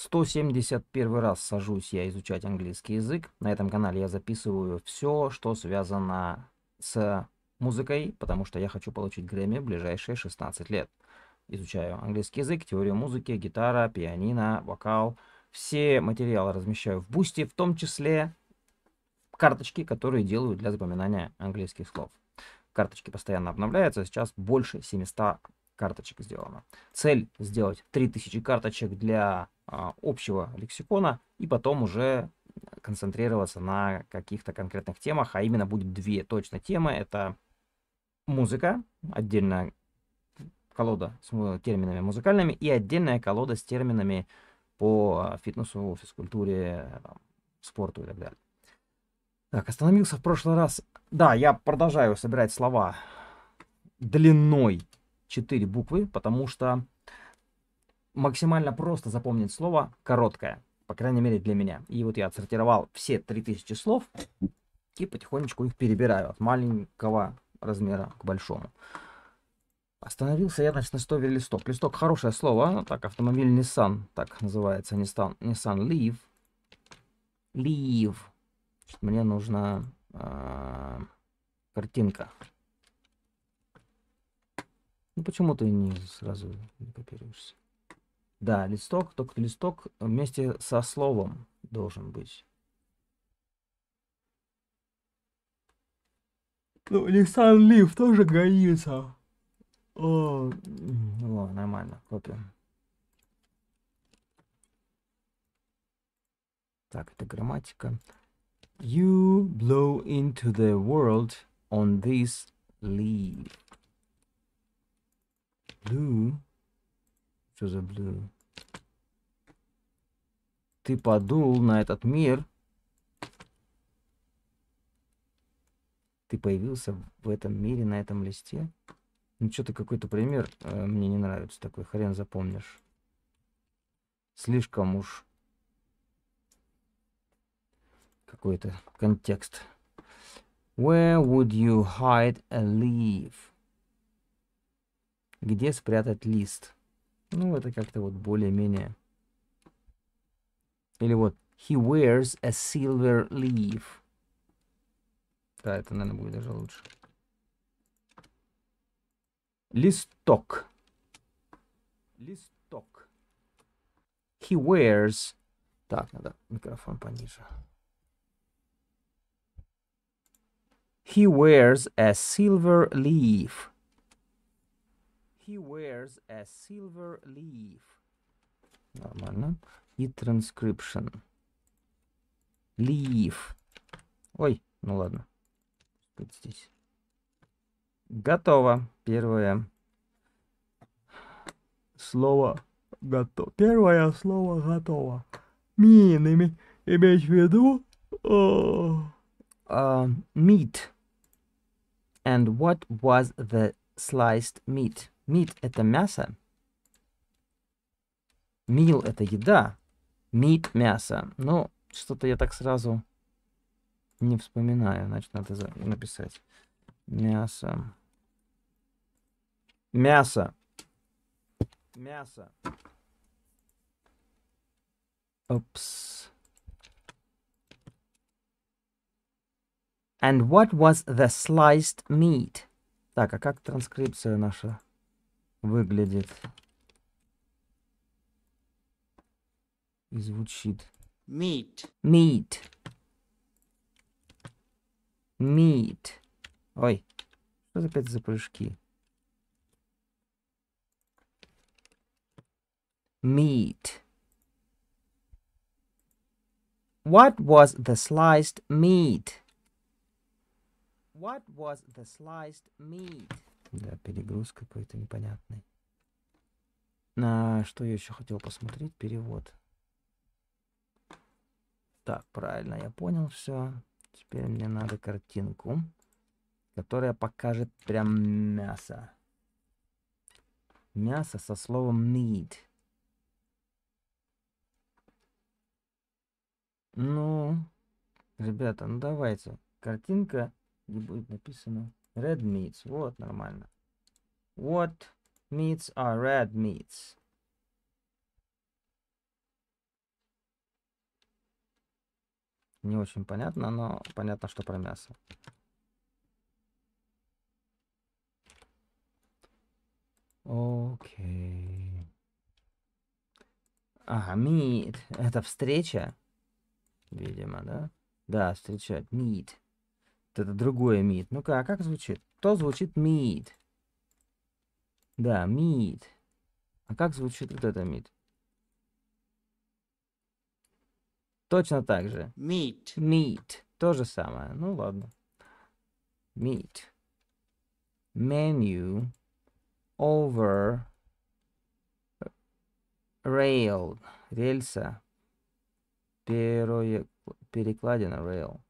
171 раз сажусь я изучать английский язык. На этом канале я записываю все, что связано с музыкой, потому что я хочу получить Грэмми в ближайшие 16 лет. Изучаю английский язык, теорию музыки, гитара, пианино, вокал. Все материалы размещаю в бусте, в том числе карточки, которые делаю для запоминания английских слов. Карточки постоянно обновляются, сейчас больше 700 карточек сделано. Цель сделать 3000 карточек для а, общего лексикона и потом уже концентрироваться на каких-то конкретных темах, а именно будет две точно темы. Это музыка, отдельная колода с терминами музыкальными и отдельная колода с терминами по фитнесу, физкультуре, спорту и так далее. Так, остановился в прошлый раз. Да, я продолжаю собирать слова длиной 4 буквы, потому что максимально просто запомнить слово «короткое», по крайней мере для меня. И вот я отсортировал все 3000 слов и потихонечку их перебираю от маленького размера к большому. Остановился я, значит, на слове листок. Листок хорошее слово. Так, автомобиль Nissan, так называется, Nissan, Nissan Leaf. Leaf. Значит, мне нужна э, картинка. Ну почему ты не сразу не копируешься? Да, листок, только листок вместе со словом должен быть. Ну, Nissan Leaf тоже гонится. О, О нормально, копим. Так, это грамматика. You blow into the world on this leaf. Blue что за, блин? Ты подул на этот мир. Ты появился в этом мире, на этом листе. Ну, что-то какой-то пример э, мне не нравится такой, хрен запомнишь. Слишком уж какой-то контекст. Where would you hide a leaf? Где спрятать лист? Ну, это как-то вот более-менее. Или вот He wears a silver leaf. Да, это, наверное, будет даже лучше. Листок. Листок. He wears... Так, надо микрофон пониже. He wears a silver leaf. He wears a silver leaf. Нормально. И transcription. Leaf. Ой, ну ладно. Тут здесь. Готово. Первое слово готово. Первое слово готово. Мин, име, имеешь в виду? А, meat. And what was the sliced meat? Meat — это мясо. Meal — это еда. Meat — мясо. Ну, что-то я так сразу не вспоминаю. Значит, надо написать. Мясо. Мясо. Мясо. Oops. And what was the sliced meat? Так, а как транскрипция наша? выглядит и звучит. Meat. Meat. Meat. Ой, что опять за прыжки? Meat. What was the sliced meat? What was the sliced meat? да, перегруз какой-то непонятный. На что я еще хотел посмотреть? Перевод. Так, правильно, я понял все. Теперь мне надо картинку, которая покажет прям мясо. Мясо со словом meat. Ну, ребята, ну давайте. Картинка, где будет написана. Red meats. Вот, нормально. What meats are red meats? Не очень понятно, но понятно, что про мясо. Окей. Okay. Ага, meet. Это встреча. Видимо, да? Да, встречать. Meet это другое meet. Ну-ка, а как звучит? То звучит meet. Да, meet. А как звучит вот это meet? Точно так же. Meet. Meet. То же самое. Ну ладно. Meet. Menu. Over. Rail. Рельса. Перо... Перекладина. Rail.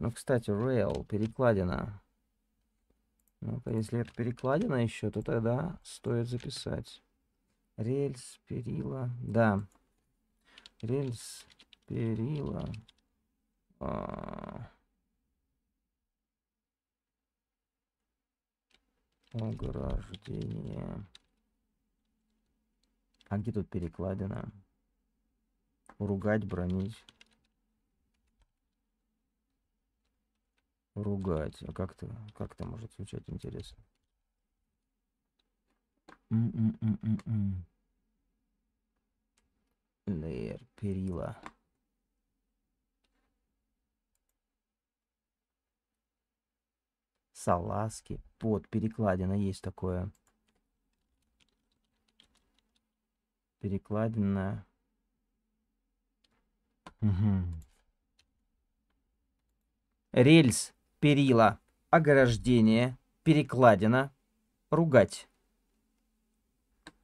Ну, кстати, rail, перекладина. ну если это перекладина еще, то тогда стоит записать. Рельс, перила, да. Рельс, перила. А... Ограждение. А где тут перекладина? Ругать, бронить. ругать. А как то как это может звучать, интересно? Нейр, перила. Салазки, под, перекладина, есть такое. Перекладина. Угу. Рельс перила, ограждение, перекладина, ругать.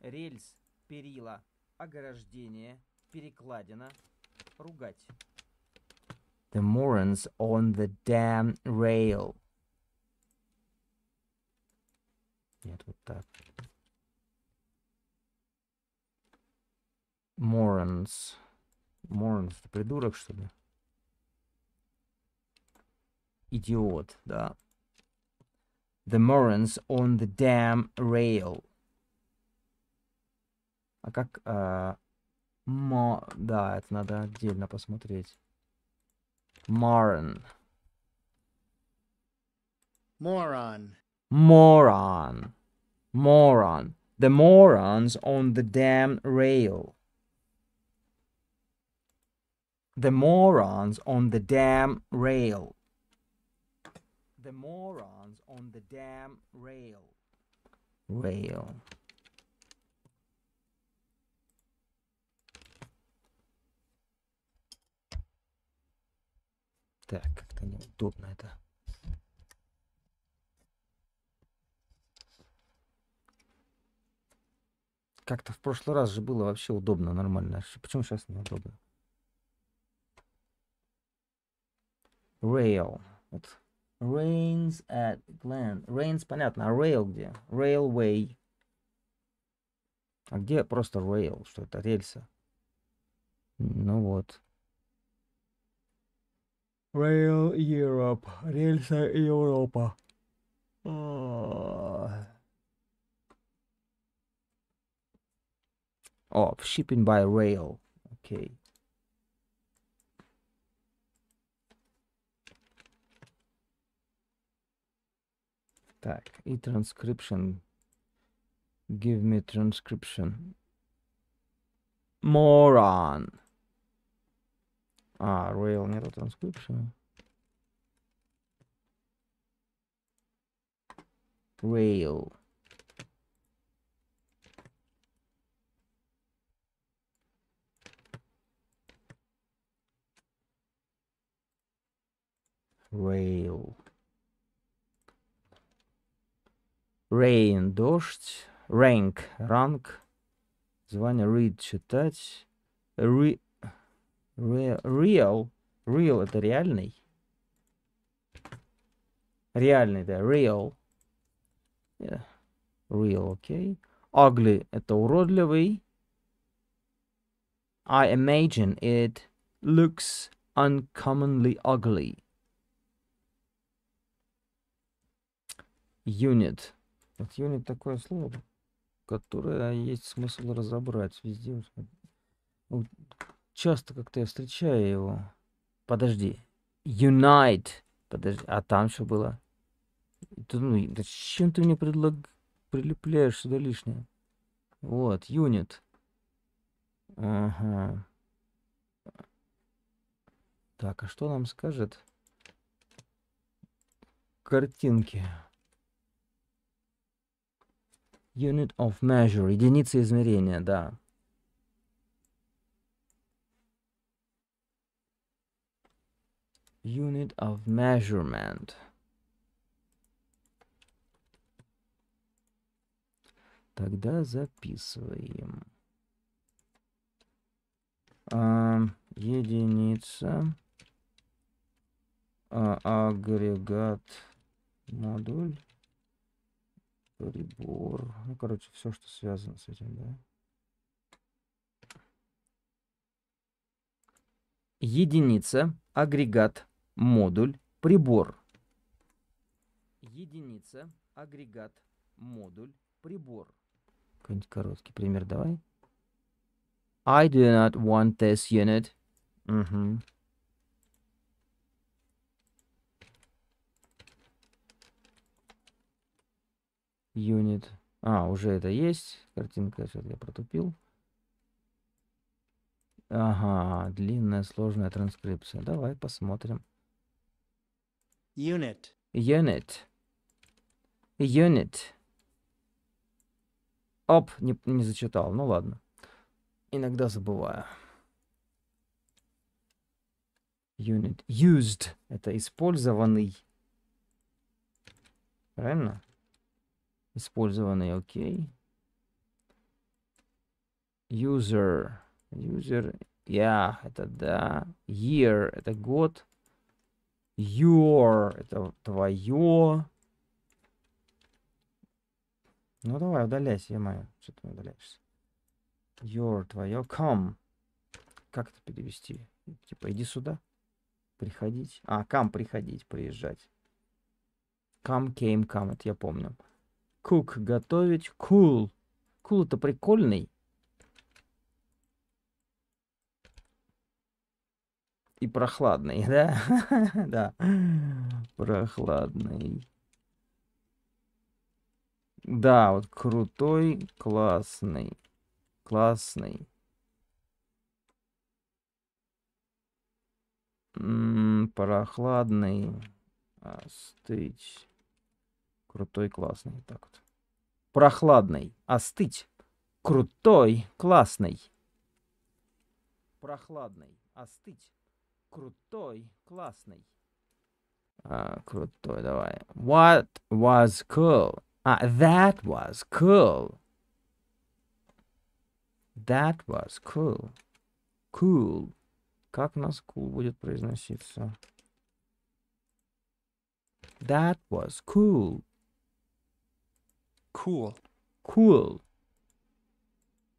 Рельс, перила, ограждение, перекладина, ругать. The Morans on the damn rail. Нет, вот так. Morans. Morans, придурок, что ли? idiot, да. The morons on the damn rail. А как... Э, мо... Да, это надо отдельно посмотреть. Moron. Moron. Moron. Moron. The morons on the damn rail. The morons on the damn rail. the morons on the damn rail. Rail. Так, как-то неудобно это. Как-то в прошлый раз же было вообще удобно, нормально. Почему сейчас неудобно? Rail. Вот Rains at Glen. Rains, понятно. А rail где? Railway. А где просто rail? Что это? Рельса. Ну вот. Rail Europe. Рельса Европа. О, oh, shipping by rail. Okay. Tak, i transcription. Give me transcription. Moron. А, Royal нету transcription. Rail. Rail. Rain – дождь. Rank – ранг. Звание read – читать. real – real – это реальный. Реальный, да. Real. Yeah. Real, окей. Okay. Ugly – это уродливый. I imagine it looks uncommonly ugly. Unit Вот юнит такое слово, которое есть смысл разобрать везде. Ну, часто как-то я встречаю его. Подожди. Unite. Подожди. А там что было? Ты, ну, зачем ты мне предлаг... прилепляешь сюда лишнее? Вот, юнит. Ага. Так, а что нам скажет? Картинки. Unit of measure, единица измерения, да. Unit of measurement. Тогда записываем. А, единица. А, агрегат модуль прибор. Ну, короче, все, что связано с этим, да. Единица, агрегат, модуль, прибор. Единица, агрегат, модуль, прибор. Какой-нибудь короткий пример давай. I do not want this unit. Угу. Unit. А, уже это есть. Картинка, что я протупил. Ага, длинная сложная транскрипция. Давай посмотрим. Unit. Unit. Unit. Оп, не, не зачитал. Ну ладно. Иногда забываю. Unit. Used. Это использованный. Правильно? Использованный, окей. User. User. Yeah, это да. Year, это год. Your, это твое. Ну давай, удаляйся, я мое, Что ты удаляешься? Your, твое. Come. Как это перевести? Типа, иди сюда. Приходить. А, come, приходить, приезжать. Come, came, come, это я помню. Cook готовить. Cool. Cool это прикольный. И прохладный, да? да. Прохладный. Да, вот крутой, классный. Классный. М м-м, -м, прохладный. Остыть. Крутой, классный. так вот. Прохладный. Остыть. Крутой, классный. Прохладный. Остыть. Крутой, классный. А, крутой, давай. What was cool? А, that was cool. That was cool. Cool. Как у нас cool будет произноситься? That was cool. Cool. Cool.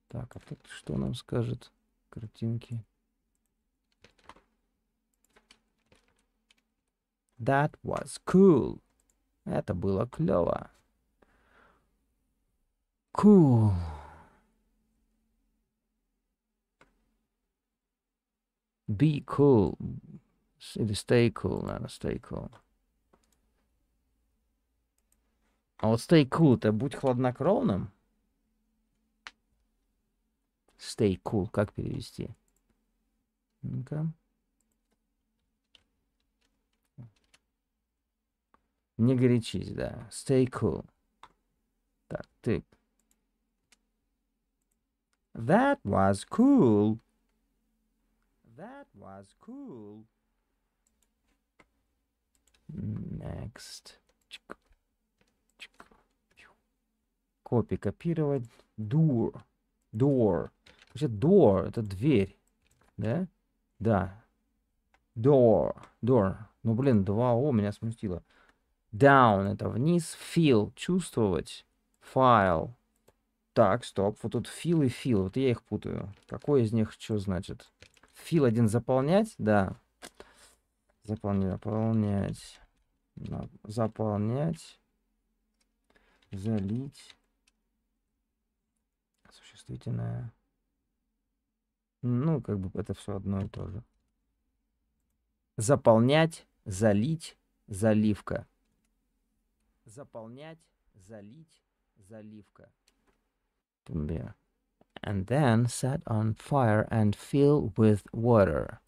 Так, а тут что нам скажет картинки? That was cool. Это было клево. Cool. Be cool. Или stay cool, надо stay cool. А вот stay cool, это будь хладнокровным. Stay cool, как перевести? Ну-ка. Не горячись, да. Stay cool. Так, ты. That was cool. That was cool. Next. Чик. Копи, копировать. Door. Door. Вообще door — это дверь. Да? Да. Door. Door. Ну, блин, 2 О меня смутило. Down — это вниз. Feel — чувствовать. File. Так, стоп. Вот тут feel и feel. Вот я их путаю. Какой из них что значит? Feel один заполнять? Да. Заполнять. Заполнять. Заполнять. Залить существительное. Ну, как бы это все одно и то же. Заполнять, залить, заливка. Заполнять, залить, заливка. And then set on fire and fill with water.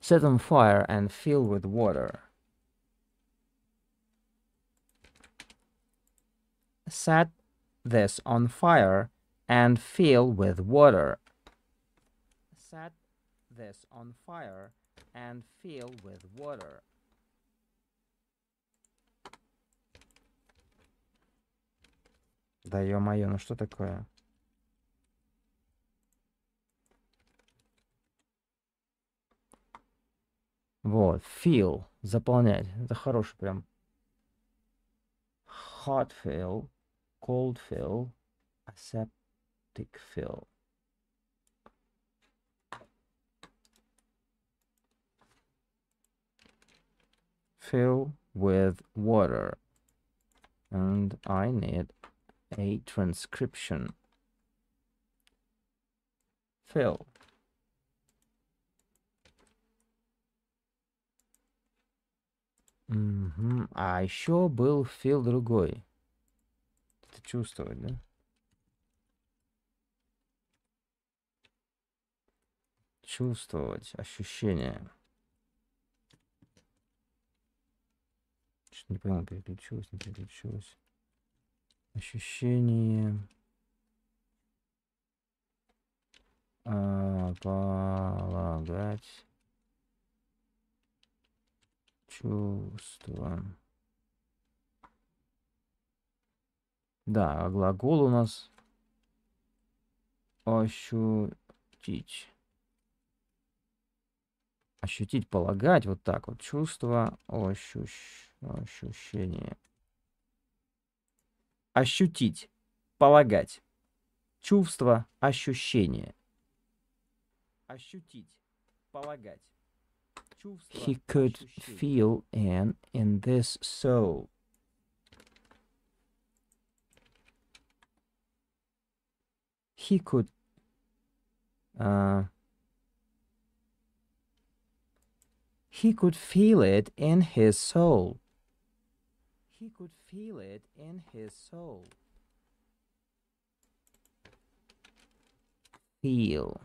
Set on fire and fill with water. set this on fire and fill with water. Set this on fire and fill with water. Да ё-моё, ну что такое? Вот, fill, заполнять. Это хороший прям. Hot fill cold fill, aseptic fill. Fill with water and I need a transcription. Fill. Mm -hmm. I еще был fill другой. это чувствовать, да? Чувствовать ощущения. Что-то не понял, переключилось, не переключилось. Ощущение. А, полагать чувства. Да, а глагол у нас ощутить. Ощутить, полагать, вот так вот. Чувство, ощущ... ощущение. Ощутить, полагать. Чувство, ощущение. Ощутить, полагать. Чувство, He could ощущение. feel an in this soul. he could uh, he could feel it in his soul he could feel it in his soul feel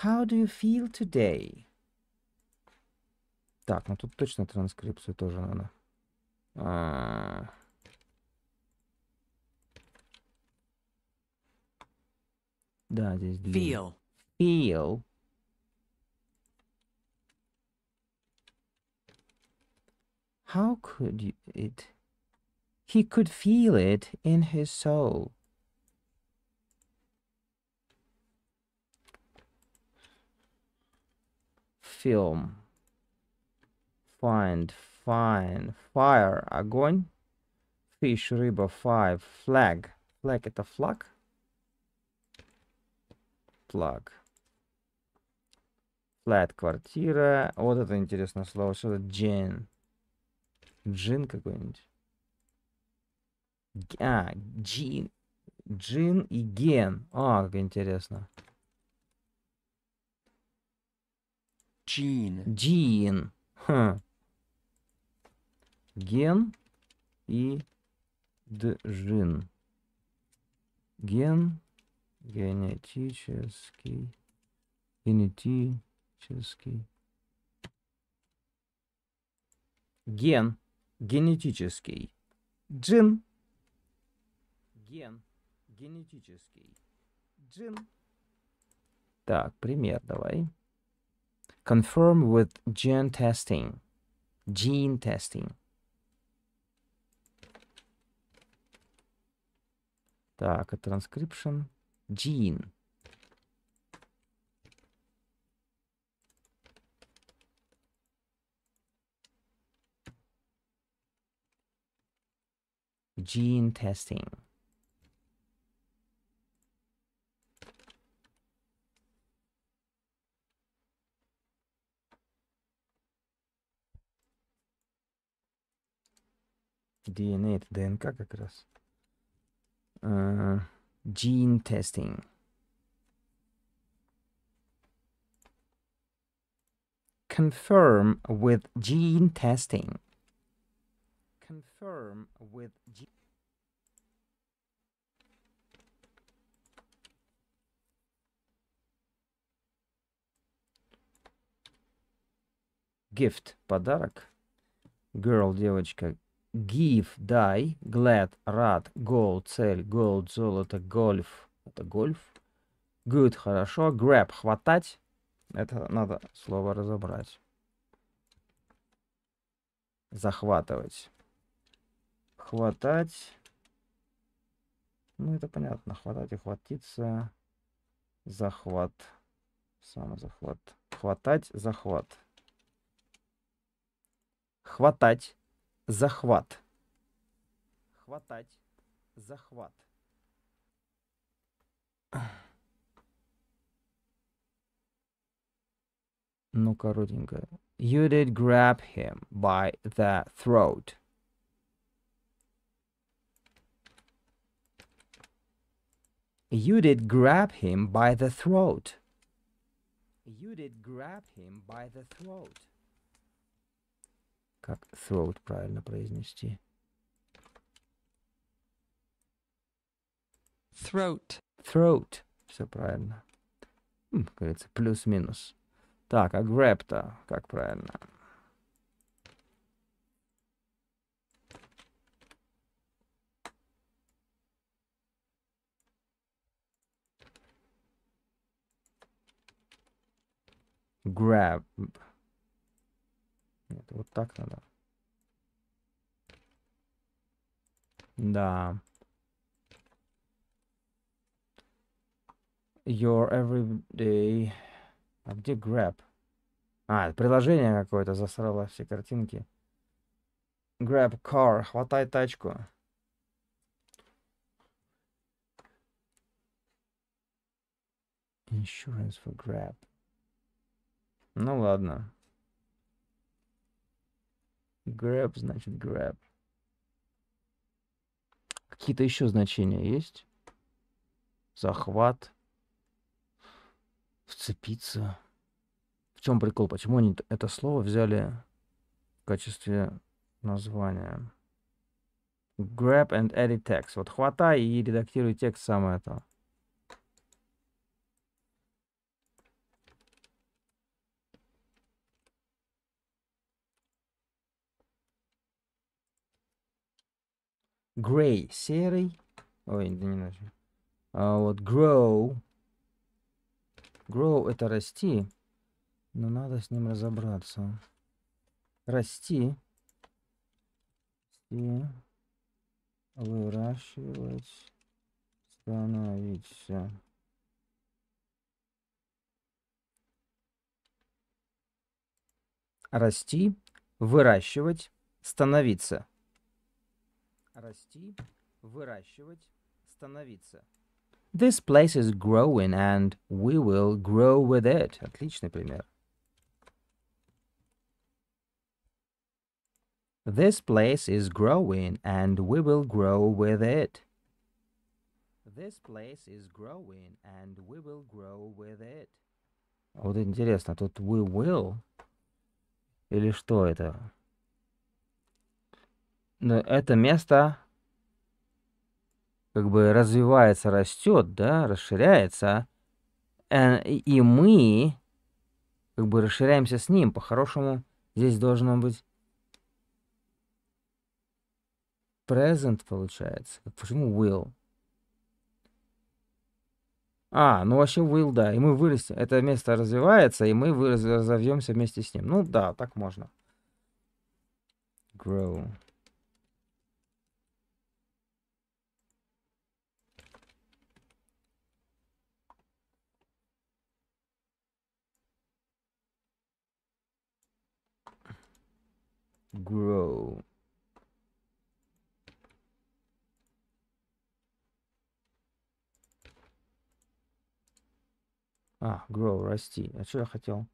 How do you feel today? Так, ну тут точно транскрипцию тоже надо. Uh, that is feel. Feel. How could you, it? He could feel it in his soul. Film. Find Fine. Fire. Огонь. Fish. Рыба. Five. Flag. Flag это флаг? Флаг. Flat. Квартира. Вот это интересное слово. Что это? Джин. Джин какой-нибудь. А, джин. Джин и ген. А, как интересно. Джин. Джин. Хм. Ген и Джин. Ген, генетический, генетический. Ген, генетический. Джин. Ген, генетический. Джин. Так, пример давай. Confirm with gene testing. Gene testing. Так, а transcription. Gene. Gene testing. DNA, это ДНК как раз. uh, gene testing. Confirm with gene testing. Confirm with gene Gift, подарок. Girl, девочка, give, дай, glad, рад, goal, цель, gold, золото, golf, это гольф, good, хорошо, grab, хватать, это надо слово разобрать, захватывать, хватать, ну это понятно, хватать и хватиться, захват, самозахват, хватать, захват, хватать, захват. Хватать, захват. Ну, коротенько. You did grab him by the throat. You did grab him by the throat. You did grab him by the throat. Как throat правильно произнести? Throat. Throat. Все правильно. Хм, как говорится, плюс-минус. Так, а grab-то как правильно? Grab. Вот, вот так надо. Да. Your everyday... А где Grab? А, приложение какое-то засрало все картинки. Grab car. Хватай тачку. Insurance for Grab. Ну ладно. Grab значит grab. Какие-то еще значения есть? Захват. Вцепиться. В чем прикол? Почему они это слово взяли в качестве названия? Grab and edit text. Вот хватай и редактируй текст сам это. Gray серый. Ой, да не нужно. А вот grow. Grow это расти. Но надо с ним разобраться. Расти. И выращивать. Становиться. Расти, выращивать, становиться. расти, выращивать, становиться. This place is growing and we will grow with it. Отличный пример. This place is growing and we will grow with it. This place is growing and we will grow with it. Вот интересно, тут we will или что это? но это место как бы развивается, растет, да, расширяется, и мы как бы расширяемся с ним. По-хорошему, здесь должно быть present, получается. Почему will? А, ну вообще will, да, и мы вырастем. Это место развивается, и мы разовьемся вместе с ним. Ну да, так можно. Grow. grow. А, grow, расти. А что я хотел?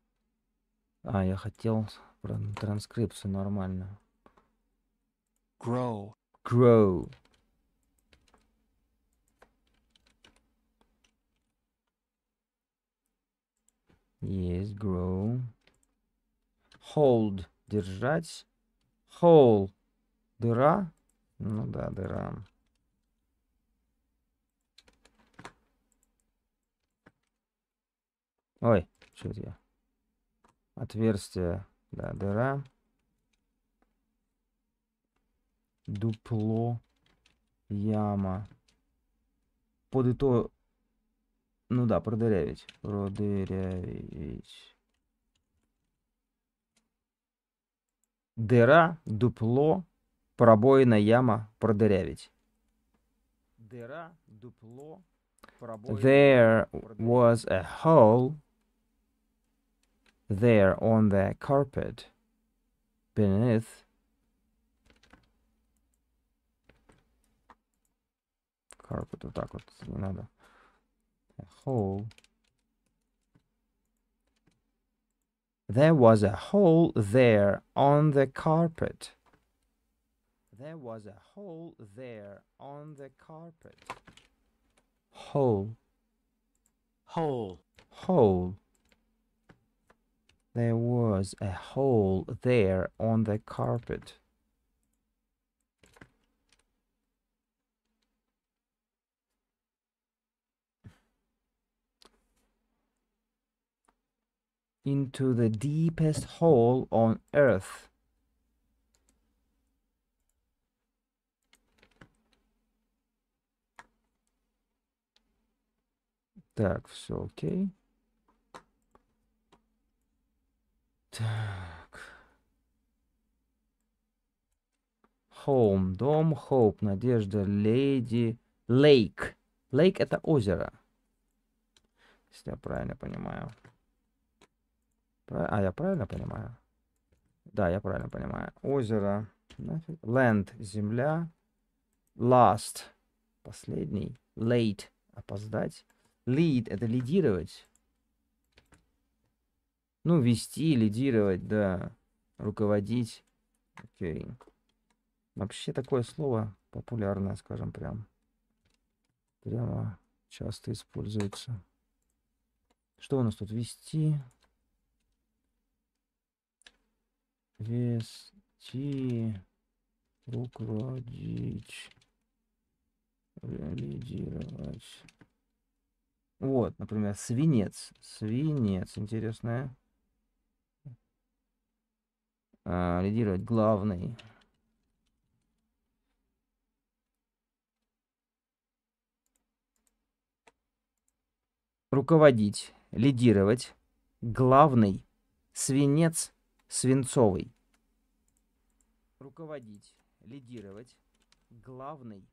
А, я хотел про транскрипцию нормально. Grow. Grow. Есть, grow. Hold. Держать. Hole. Дыра. Ну да, дыра. Ой, что я? Отверстие. Да, дыра. Дупло. Яма. Под это, Ну да, продырявить. Продырявить. Дыра, дупло, пробоина, яма, продырявить. Дыра, дупло, пробоина, There was a hole there on the carpet beneath carpet вот так вот не надо a hole There was a hole there on the carpet. There was a hole there on the carpet. Hole. Hole. Hole. There was a hole there on the carpet. into the deepest hole on earth. Так, все окей. Так. Home, дом, hope, надежда, леди, lake. Lake это озеро. Если я правильно понимаю. Э, а, я правильно понимаю? Да, я правильно понимаю. Озеро. Land. Земля. Last. Последний. Late. Опоздать. Lead. Это лидировать. Ну, вести, лидировать, да. Руководить. Окей. Вообще такое слово популярное, скажем прям. Прямо часто используется. Что у нас тут? Вести. вести, руководить, лидировать. Вот, например, свинец. Свинец, интересное. А, лидировать главный. Руководить, лидировать, главный, свинец – свинцовый, Руководить, лидировать, главный,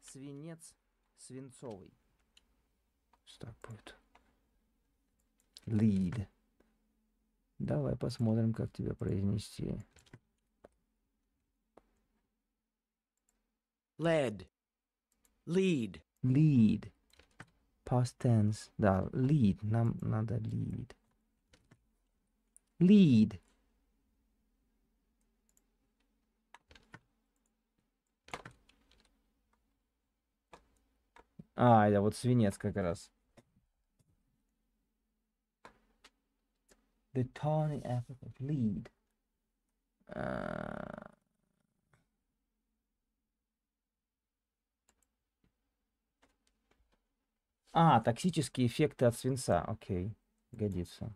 свинец, свинцовый. что будет. Lead. Давай посмотрим, как тебя произнести. Led. Lead. Lead. Past tense. Да, lead. Нам надо lead. Lead. А, это вот свинец как раз. The tawny African lead. А, токсические эффекты от свинца. Окей, годится.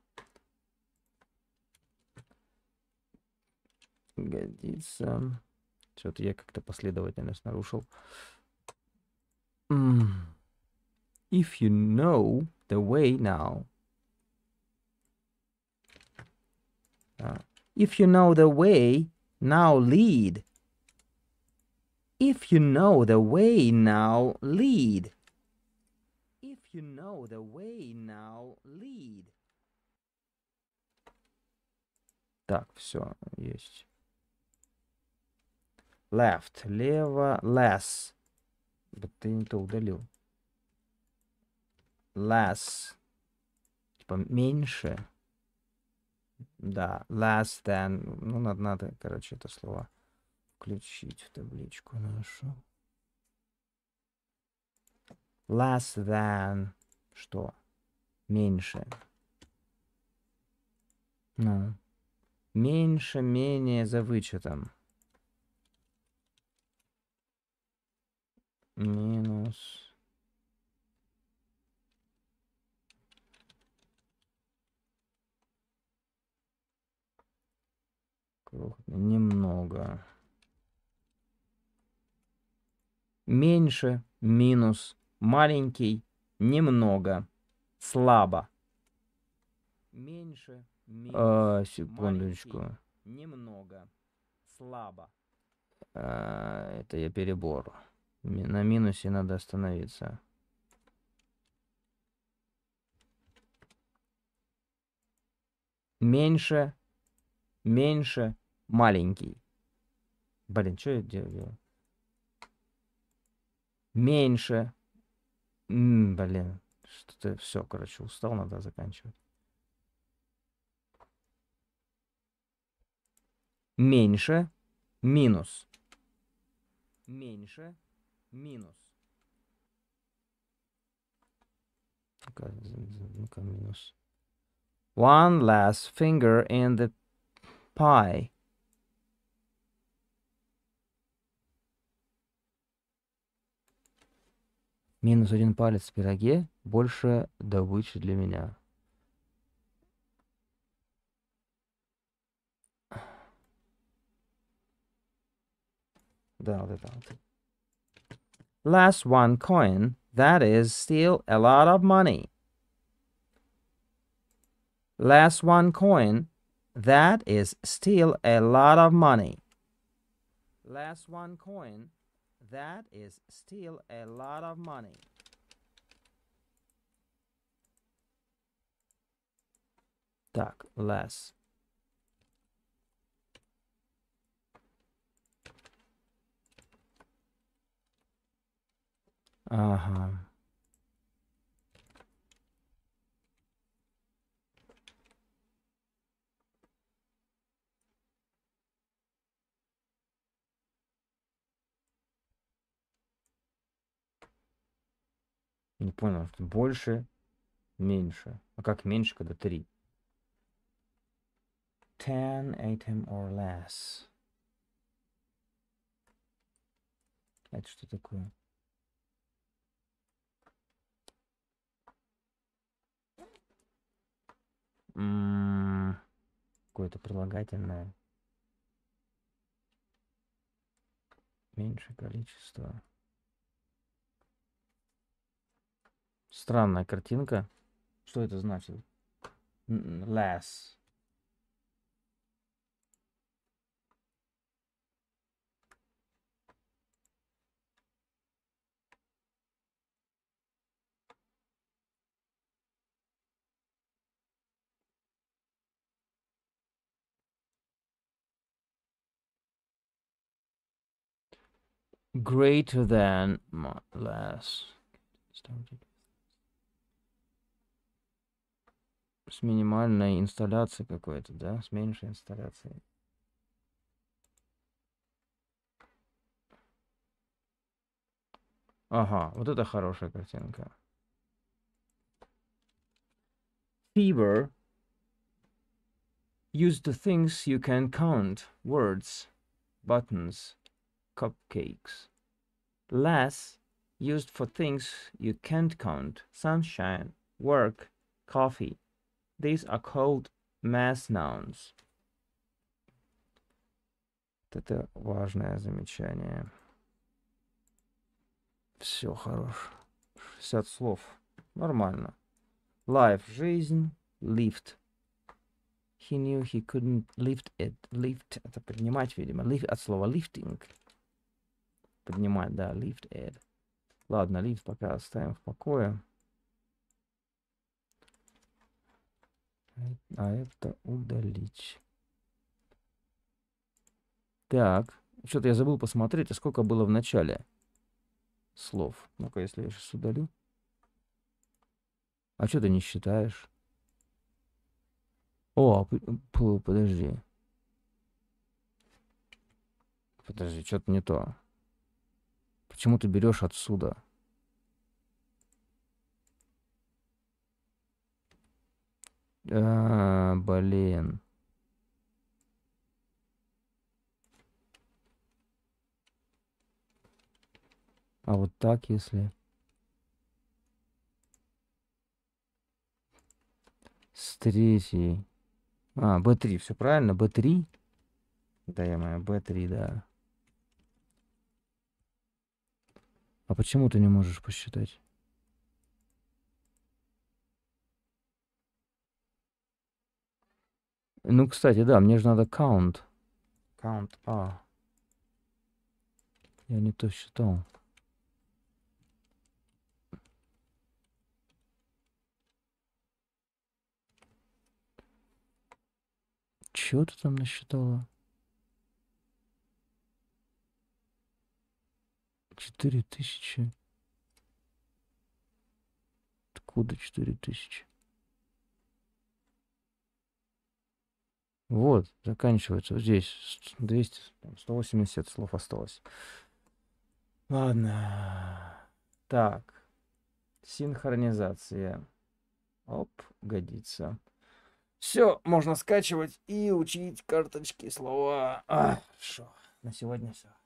Годится. Что-то я как-то последовательность нарушил. Mm. if you know the way now. Uh, if you know the way, now lead. If you know the way, now lead. If you know the way, now lead. Так, все, есть. Left, лево, less. Вот ты не то удалил. less. Типа меньше. Да, less than. Ну, надо, надо, короче, это слово включить в табличку нашу. Less than. Что? Меньше. Ну. Меньше, менее за вычетом. Минус немного. Меньше, минус, маленький, немного, слабо. Меньше, минус, а, секундочку. немного, слабо. А, это я перебор. На минусе надо остановиться. Меньше, меньше, маленький. Блин, что я делаю? Меньше. М -м, блин, что-то все, короче, устал, надо заканчивать. Меньше, минус. Меньше, минус. ну-ка, минус. One last finger in the pie. Минус один палец в пироге, больше добычи для меня. Да, вот это вот. Last one coin. That is still a lot of money. Last one coin. That is still a lot of money. Last one coin. That is still a lot of money. Так, less. Ага. Uh-huh. Не понял, что больше, меньше. А как меньше, когда три? Ten item or less. Это что такое? М-м-м, какое-то прилагательное. Меньшее количество. Странная картинка. Что это значит? Less. greater than less started с минимальной инсталляцией какой-то, да, с меньшей инсталляцией. Ага, вот это хорошая картинка. Fever. Use the things you can count. Words, buttons, cupcakes. Less used for things you can't count. Sunshine, work, coffee. These are called mass nouns. Это важное замечание. Все хорош. 60 слов. Нормально. Life – жизнь. Lift. He knew he couldn't lift it. Lift – это поднимать, видимо. Lift от слова lifting. Поднимать, да, lift it. Ладно, lift пока оставим в покое. А это удалить. Так. Что-то я забыл посмотреть, а сколько было в начале слов. Ну-ка, если я сейчас удалю. А что ты не считаешь? О, а подожди. Подожди, что-то не то. Почему ты берешь отсюда? А, блин. А вот так, если... С третьей. А, B3, все правильно, B3. Да, я моя, B3, да. А почему ты не можешь посчитать? Ну, кстати, да, мне же надо count. Count A. Я не то считал. Чего ты там насчитала? Четыре тысячи. Откуда четыре тысячи? Вот, заканчивается вот здесь. 200, 180 слов осталось. Ладно. Так. Синхронизация. Оп, годится. Все, можно скачивать и учить карточки, слова. А, шо, на сегодня все.